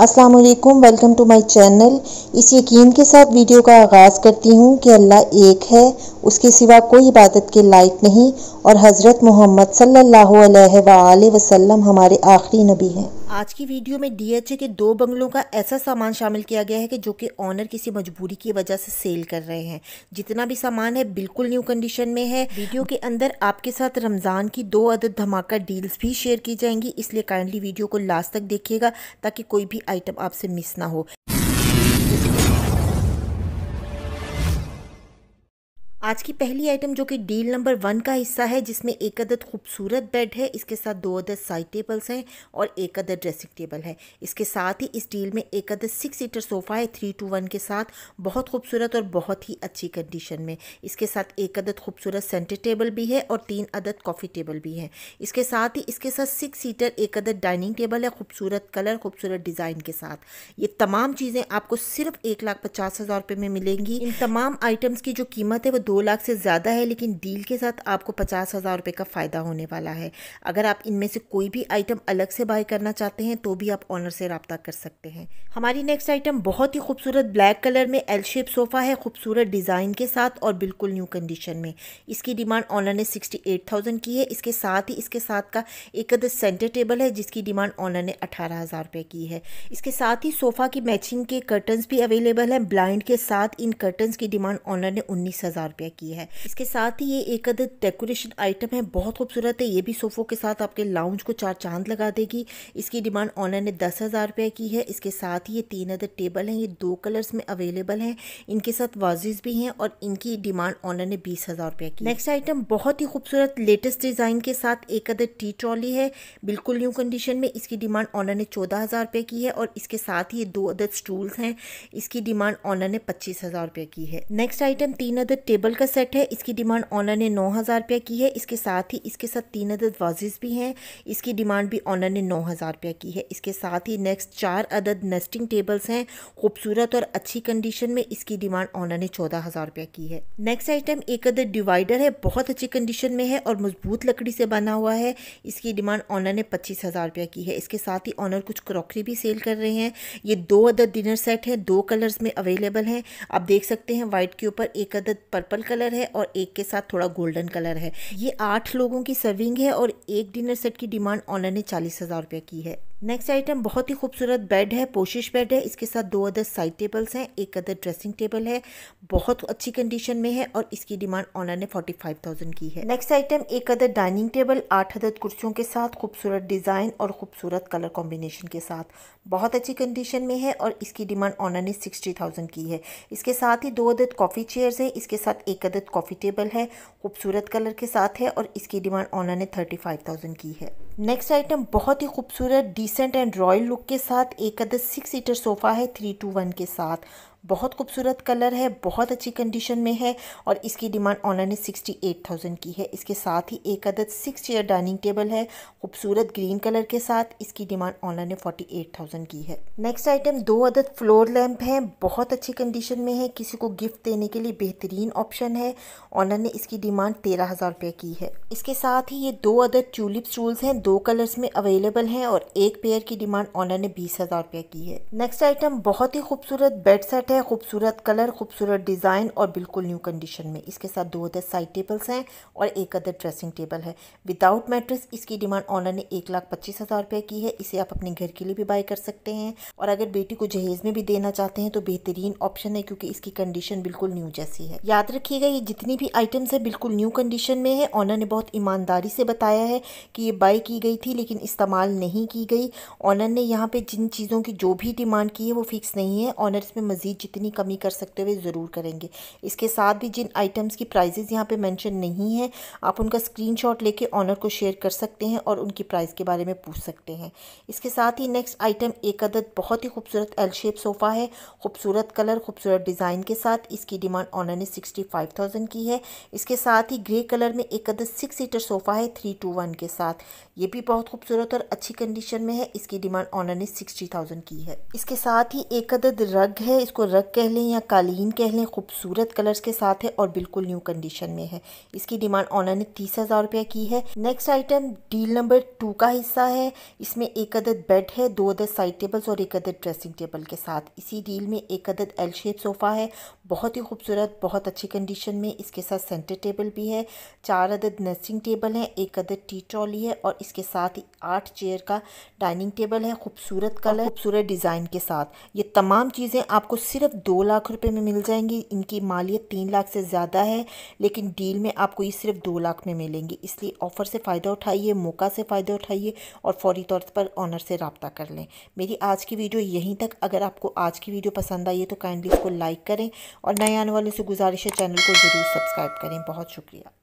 अस्सलाम वालेकुम welcome to my channel इस यकीन के साथ वीडियो का आगाज़ करती हूँ कि अल्लाह एक है उसके सिवा कोई इबादत के लायक नहीं और हज़रत मोहम्मद सल्लल्लाहु अलैहि वसल्लम हमारे आखिरी नबी हैं आज की वीडियो में डीएचए के दो बंगलों का ऐसा सामान शामिल किया गया है कि जो कि ऑनर किसी मजबूरी की वजह से सेल कर रहे हैं जितना भी सामान है बिल्कुल न्यू कंडीशन में है वीडियो के अंदर आपके साथ रमज़ान की दो अदद धमाका डील्स भी शेयर की जाएंगी इसलिए काइंडली वीडियो को लास्ट तक देखिएगा ताकि कोई भी आइटम आपसे मिस ना हो आज की पहली आइटम जो कि डील नंबर वन का हिस्सा है जिसमें एक अदद खूबसूरत बेड है इसके साथ दो अदद साइड टेबल्स हैं और एक अदद ड्रेसिंग टेबल है इसके साथ ही इस डील में एक अदद सिक्स सीटर सोफ़ा है थ्री टू वन के साथ बहुत खूबसूरत और बहुत ही अच्छी कंडीशन में इसके साथ एक अदद खूबसूरत सेंटर टेबल भी है और तीन अदद कॉफ़ी टेबल भी है इसके साथ ही इसके साथ सिक्स सीटर एक अदद डाइनिंग टेबल है खूबसूरत कलर खूबसूरत डिज़ाइन के साथ ये तमाम चीज़ें आपको सिर्फ एक लाख पचास हज़ार रुपये में मिलेंगी इन तमाम आइटम्स की जो कीमत है वो दो लाख से ज़्यादा है लेकिन डील के साथ आपको पचास हज़ार रुपये का फ़ायदा होने वाला है अगर आप इनमें से कोई भी आइटम अलग से बाय करना चाहते हैं तो भी आप ऑनर से रबता कर सकते हैं हमारी नेक्स्ट आइटम बहुत ही खूबसूरत ब्लैक कलर में एल शेप सोफ़ा है खूबसूरत डिज़ाइन के साथ और बिल्कुल न्यू कंडीशन में इसकी डिमांड ऑनर ने सिक्सटी एट थाउजेंड की है इसके साथ ही इसके साथ का एक अदर सेंटर टेबल है जिसकी डिमांड ऑनर ने अठारह हज़ार रुपये की है इसके साथ ही सोफ़ा की मैचिंग के कर्टन्स भी अवेलेबल हैं ब्लाइंड के साथ इन कर्टन्स की डिमांड ऑनर ने उन्नीस हज़ार रुपया की है इसके साथ ही ये एक अद डेकोरेशन आइटम है बहुत खूबसूरत है ये भी सोफ़ों के साथ आपके लाउंज को चार चांद लगा देगी इसकी डिमांड ऑनलाइन ने दस हज़ार रुपये की है इसके साथ ही ये तीन अदर टेबल हैं ये दो कलर्स में अवेलेबल हैं इनके साथ वाजिज भी हैं और इनकी डिमांड ऑनलाइन ने बीस हज़ार रुपये की नेक्स्ट आइटम बहुत ही खूबसूरत लेटेस्ट डिज़ाइन के साथ एक अदर टी ट्रॉली है बिल्कुल न्यू कंडीशन में इसकी डिमांड ऑनलाइन ने चौदह हज़ार रुपये की है और इसके साथ ही ये दो अदर स्टूल्स हैं इसकी डिमांड ऑनलाइन ने पच्चीस हज़ार रुपये की है नेक्स्ट आइटम तीन अदर टेबल डॉल का सेट है इसकी डिमांड ऑनर ने नौ हज़ार रुपया की है इसके साथ ही इसके साथ तीन अदद वाजिज़ भी हैं इसकी डिमांड भी ऑनर ने नौ हज़ार रुपया की है इसके साथ ही नेक्स्ट चार अदद नेस्टिंग टेबल्स हैं खूबसूरत और अच्छी कंडीशन में इसकी डिमांड ऑनर ने चौदह हज़ार रुपया की है नेक्स्ट आइटम एक अदद डिवाइडर है बहुत अच्छी कंडीशन में है और मजबूत लकड़ी से बना हुआ है इसकी डिमांड ऑनर ने पच्चीस हज़ार रुपया की है इसके साथ ही ऑनर कुछ क्रॉकरी भी सेल कर रहे हैं ये दो अदद डिनर सेट है दो कलर्स में अवेलेबल हैं आप देख सकते हैं वाइट के ऊपर एक अदद पर्पल पर्पल कलर है और एक के साथ थोड़ा गोल्डन कलर है ये आठ लोगों की सर्विंग है और एक डिनर सेट की डिमांड ऑनर ने चालीस हज़ार रुपये की है नेक्स्ट आइटम बहुत ही खूबसूरत बेड है पोशिश बेड है इसके साथ दो अदर साइड टेबल्स हैं एक अदर ड्रेसिंग टेबल है बहुत अच्छी कंडीशन में है और इसकी डिमांड ऑनर ने फोर्टी फाइव थाउजेंड की है नेक्स्ट आइटम एक अदर डाइनिंग टेबल आठ अदर कुर्सियों के साथ खूबसूरत डिज़ाइन और खूबसूरत कलर कॉम्बिनेशन के साथ बहुत अच्छी कंडीशन में है और इसकी डिमांड ऑनर ने सिक्सटी थाउजेंड की है इसके साथ ही दो अदद कॉफ़ी चेयर्स है इसके साथ एक अदद कॉफ़ी टेबल है खूबसूरत कलर के साथ है और इसकी डिमांड ऑनर ने थर्टी फाइव थाउजेंड की है नेक्स्ट आइटम बहुत ही खूबसूरत डिसेंट एंड रॉयल लुक के साथ एक अदर सिक्स सीटर सोफ़ा है थ्री टू वन के साथ बहुत खूबसूरत कलर है बहुत अच्छी कंडीशन में है और इसकी demand online sixty eight thousand की है इसके साथ ही एक अदद सिक्स चेयर डाइनिंग टेबल है खूबसूरत ग्रीन कलर के साथ इसकी demand online forty eight thousand की है नेक्स्ट आइटम दो अदद फ्लोर लैम्प है बहुत अच्छी कंडीशन में है किसी को गिफ्ट देने के लिए बेहतरीन ऑप्शन है ऑनर ने इसकी डिमांड तेरह हज़ार रुपये की है इसके साथ ही ये दो अदर ट्यूलिप स्टूल्स हैं दो कलर्स में अवेलेबल हैं और एक पेयर की डिमांड ऑनर ने बीस हज़ार रुपये की है नेक्स्ट आइटम बहुत ही खूबसूरत बेड सेट है खूबसूरत कलर खूबसूरत डिज़ाइन और बिल्कुल न्यू कंडीशन में इसके साथ दो अदर साइड टेबल्स हैं और एक अदर ड्रेसिंग टेबल है विदाउट मैट्रेस इसकी डिमांड ऑनर ने एक लाख पच्चीस हज़ार रुपये की है इसे आप अपने घर के लिए भी बाय कर सकते हैं और अगर बेटी को जहेज़ में भी देना चाहते हैं तो बेहतरीन ऑप्शन है क्योंकि इसकी कंडीशन बिल्कुल न्यू जैसी है याद रखिएगा ये जितनी भी आइटम्स है बिल्कुल न्यू कंडीशन में है ऑनर ने बहुत ईमानदारी से बताया है कि ये बाय की गई थी लेकिन इस्तेमाल नहीं की गई ऑनर ने यहाँ पर जिन चीज़ों की जो भी डिमांड की है वो फिक्स नहीं है ऑनर इसमें मजीद जितनी कमी कर सकते हुए ज़रूर करेंगे इसके साथ भी जिन आइटम्स की प्राइजेज़ यहाँ पे मेंशन नहीं है आप उनका स्क्रीनशॉट लेके ऑनर को शेयर कर सकते हैं और उनकी प्राइस के बारे में पूछ सकते हैं इसके साथ ही नेक्स्ट आइटम एक अदद बहुत ही खूबसूरत एल शेप सोफ़ा है खूबसूरत कलर खूबसूरत डिज़ाइन के साथ इसकी डिमांड ऑनर ने सिक्सटी फाइव थाउजेंड की है इसके साथ ही ग्रे कलर में एक अदद सिक्स सीटर सोफ़ा है थ्री टू वन के साथ ये भी बहुत खूबसूरत और अच्छी कंडीशन में है इसकी डिमांड ऑनर ने सिक्सटी थाउजेंड की है इसके साथ ही एक अदद रग है इसको रग कह लें या कालीन कह लें खूबसूरत कलर्स के साथ है और बिल्कुल न्यू कंडीशन में है इसकी डिमांड ऑनर ने तीस हज़ार रुपया की है next item deal number two का हिस्सा है इसमें एक अदद बेड है दो अदद साइड टेबल्स और एक अदद ड्रेसिंग टेबल के साथ इसी डील में एक अदद एल शेप सोफ़ा है बहुत ही खूबसूरत बहुत अच्छी कंडीशन में इसके साथ सेंटर टेबल भी है चार अदद नर्सिंग टेबल है एक अदद टी ट्रॉली है और इसके साथ ही आठ चेयर का डाइनिंग टेबल है खूबसूरत कलर खूबसूरत डिज़ाइन के साथ ये तमाम चीज़ें आपको सिर्फ सिर्फ दो लाख रुपए में मिल जाएंगी इनकी मालियत तीन लाख से ज़्यादा है लेकिन डील में आपको ये सिर्फ दो लाख में मिलेंगी इसलिए ऑफ़र से फ़ायदा उठाइए मौका से फ़ायदा उठाइए और फौरी तौर पर ऑनर से रबता कर लें मेरी आज की वीडियो यहीं तक अगर आपको आज की वीडियो पसंद आई है तो काइंडली इसको लाइक करें और नए आने वाले से गुजारिश है चैनल को ज़रूर सब्सक्राइब करें बहुत शुक्रिया